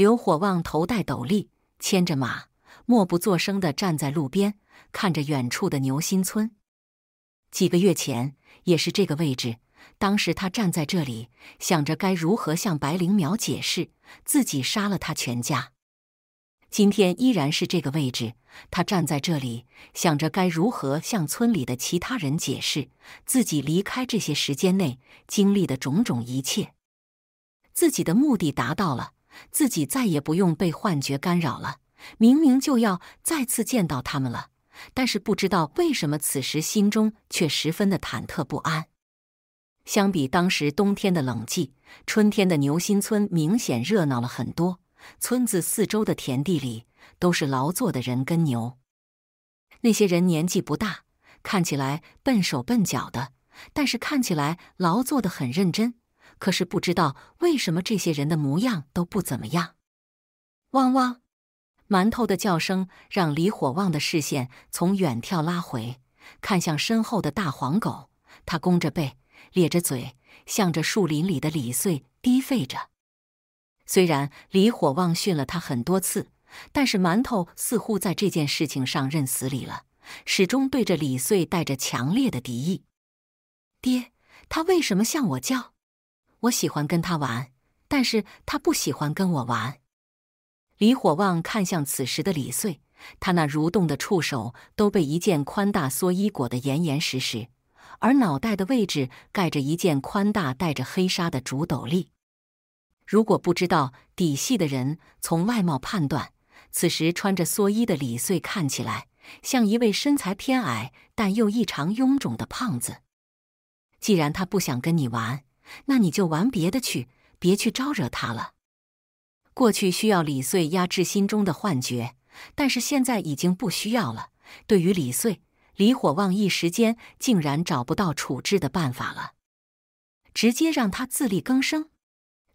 刘火旺头戴斗笠，牵着马，默不作声地站在路边，看着远处的牛心村。几个月前也是这个位置，当时他站在这里，想着该如何向白灵苗解释自己杀了他全家。今天依然是这个位置，他站在这里，想着该如何向村里的其他人解释自己离开这些时间内经历的种种一切。自己的目的达到了。自己再也不用被幻觉干扰了，明明就要再次见到他们了，但是不知道为什么，此时心中却十分的忐忑不安。相比当时冬天的冷寂，春天的牛心村明显热闹了很多。村子四周的田地里都是劳作的人跟牛，那些人年纪不大，看起来笨手笨脚的，但是看起来劳作得很认真。可是不知道为什么，这些人的模样都不怎么样。汪汪！馒头的叫声让李火旺的视线从远眺拉回，看向身后的大黄狗。他弓着背，咧着嘴，向着树林里的李穗低吠着。虽然李火旺训了他很多次，但是馒头似乎在这件事情上认死理了，始终对着李穗带着强烈的敌意。爹，他为什么向我叫？我喜欢跟他玩，但是他不喜欢跟我玩。李火旺看向此时的李穗，他那蠕动的触手都被一件宽大蓑衣裹得严严实实，而脑袋的位置盖着一件宽大带着黑纱的竹斗笠。如果不知道底细的人从外貌判断，此时穿着蓑衣的李穗看起来像一位身材偏矮但又异常臃肿的胖子。既然他不想跟你玩。那你就玩别的去，别去招惹他了。过去需要李穗压制心中的幻觉，但是现在已经不需要了。对于李穗，李火旺一时间竟然找不到处置的办法了，直接让他自力更生。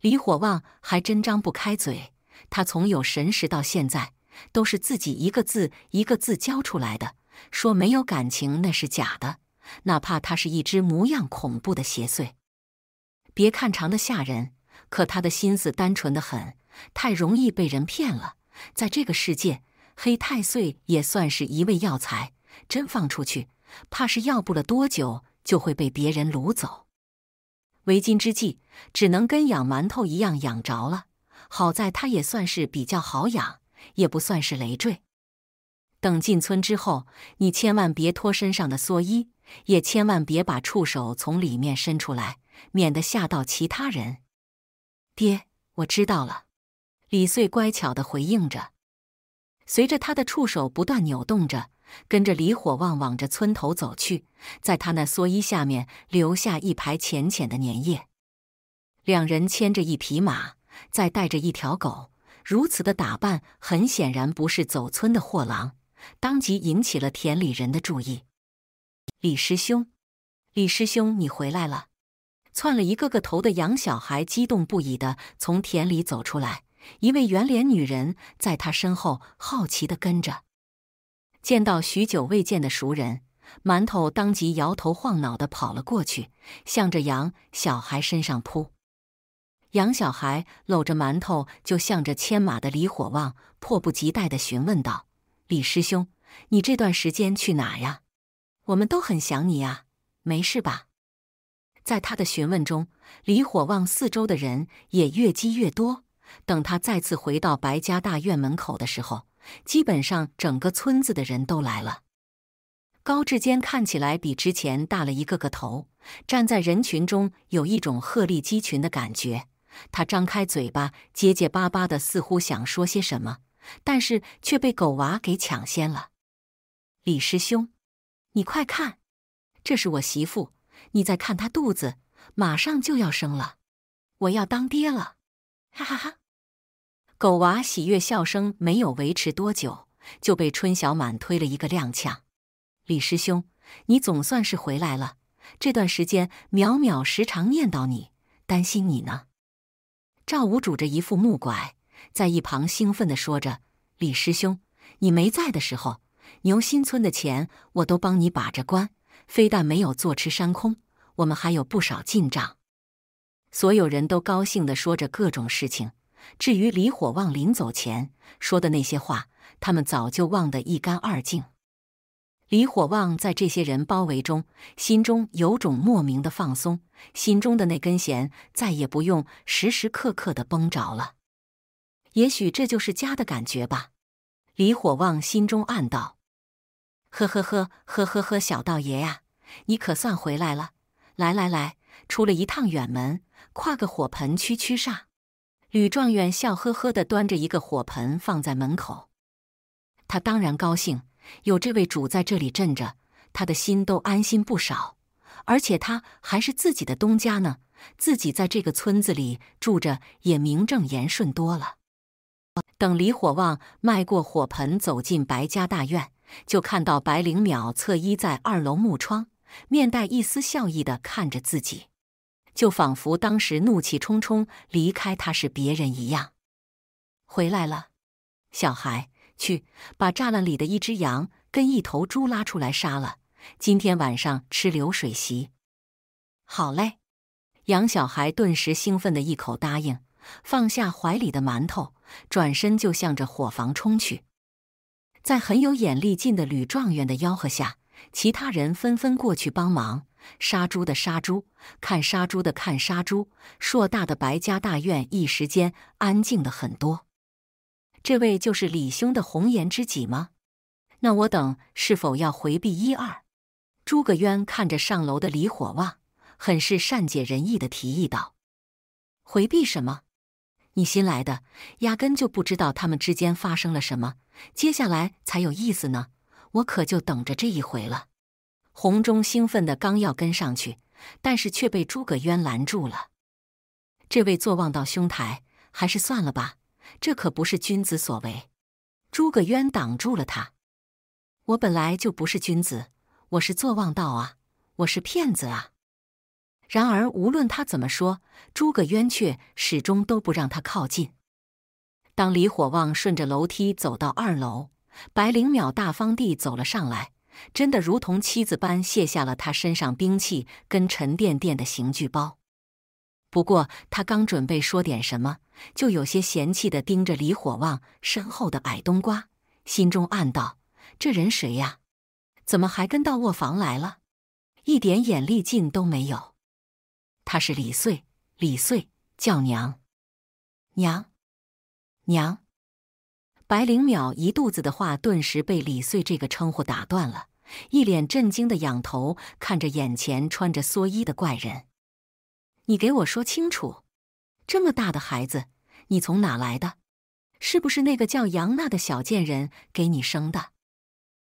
李火旺还真张不开嘴。他从有神识到现在，都是自己一个字一个字教出来的。说没有感情那是假的，哪怕他是一只模样恐怖的邪祟。别看长得吓人，可他的心思单纯的很，太容易被人骗了。在这个世界，黑太岁也算是一味药材，真放出去，怕是要不了多久就会被别人掳走。为今之计，只能跟养馒头一样养着了。好在他也算是比较好养，也不算是累赘。等进村之后，你千万别脱身上的蓑衣，也千万别把触手从里面伸出来。免得吓到其他人，爹，我知道了。李穗乖巧的回应着，随着他的触手不断扭动着，跟着李火旺往着村头走去，在他那蓑衣下面留下一排浅浅的粘液。两人牵着一匹马，再带着一条狗，如此的打扮，很显然不是走村的货郎，当即引起了田里人的注意。李师兄，李师兄，你回来了。窜了一个个头的羊小孩激动不已的从田里走出来，一位圆脸女人在他身后好奇的跟着。见到许久未见的熟人，馒头当即摇头晃脑的跑了过去，向着羊小孩身上扑。杨小孩搂着馒头就向着牵马的李火旺迫不及待的询问道：“李师兄，你这段时间去哪呀？我们都很想你啊！没事吧？”在他的询问中，李火旺四周的人也越积越多。等他再次回到白家大院门口的时候，基本上整个村子的人都来了。高志坚看起来比之前大了一个个头，站在人群中有一种鹤立鸡群的感觉。他张开嘴巴，结结巴巴的，似乎想说些什么，但是却被狗娃给抢先了：“李师兄，你快看，这是我媳妇。”你再看他肚子，马上就要生了，我要当爹了，哈哈哈！狗娃喜悦笑声没有维持多久，就被春小满推了一个踉跄。李师兄，你总算是回来了，这段时间淼淼时常念叨你，担心你呢。赵武拄着一副木拐，在一旁兴奋的说着：“李师兄，你没在的时候，牛心村的钱我都帮你把着关。”非但没有坐吃山空，我们还有不少进账。所有人都高兴地说着各种事情。至于李火旺临走前说的那些话，他们早就忘得一干二净。李火旺在这些人包围中，心中有种莫名的放松，心中的那根弦再也不用时时刻刻的绷着了。也许这就是家的感觉吧，李火旺心中暗道。呵呵呵呵呵呵，小道爷呀，你可算回来了！来来来，出了一趟远门，跨个火盆驱驱煞。吕状元笑呵呵的端着一个火盆放在门口，他当然高兴，有这位主在这里镇着，他的心都安心不少。而且他还是自己的东家呢，自己在这个村子里住着也名正言顺多了。等李火旺迈过火盆，走进白家大院。就看到白灵淼侧依在二楼木窗，面带一丝笑意的看着自己，就仿佛当时怒气冲冲离开他是别人一样。回来了，小孩，去把栅栏里的一只羊跟一头猪拉出来杀了，今天晚上吃流水席。好嘞，杨小孩顿时兴奋的一口答应，放下怀里的馒头，转身就向着伙房冲去。在很有眼力劲的吕状元的吆喝下，其他人纷纷过去帮忙。杀猪的杀猪，看杀猪的看杀猪。硕大的白家大院一时间安静的很多。这位就是李兄的红颜知己吗？那我等是否要回避一二？诸葛渊看着上楼的李火旺，很是善解人意的提议道：“回避什么？你新来的，压根就不知道他们之间发生了什么。”接下来才有意思呢，我可就等着这一回了。洪忠兴奋的刚要跟上去，但是却被诸葛渊拦住了。这位坐忘道兄台，还是算了吧，这可不是君子所为。诸葛渊挡住了他。我本来就不是君子，我是坐忘道啊，我是骗子啊。然而无论他怎么说，诸葛渊却始终都不让他靠近。当李火旺顺着楼梯走到二楼，白灵淼大方地走了上来，真的如同妻子般卸下了他身上兵器跟沉甸甸的刑具包。不过他刚准备说点什么，就有些嫌弃的盯着李火旺身后的矮冬瓜，心中暗道：“这人谁呀？怎么还跟到卧房来了？一点眼力劲都没有。”他是李穗，李穗叫娘娘。娘，白灵淼一肚子的话顿时被李穗这个称呼打断了，一脸震惊的仰头看着眼前穿着蓑衣的怪人：“你给我说清楚，这么大的孩子，你从哪来的？是不是那个叫杨娜的小贱人给你生的？”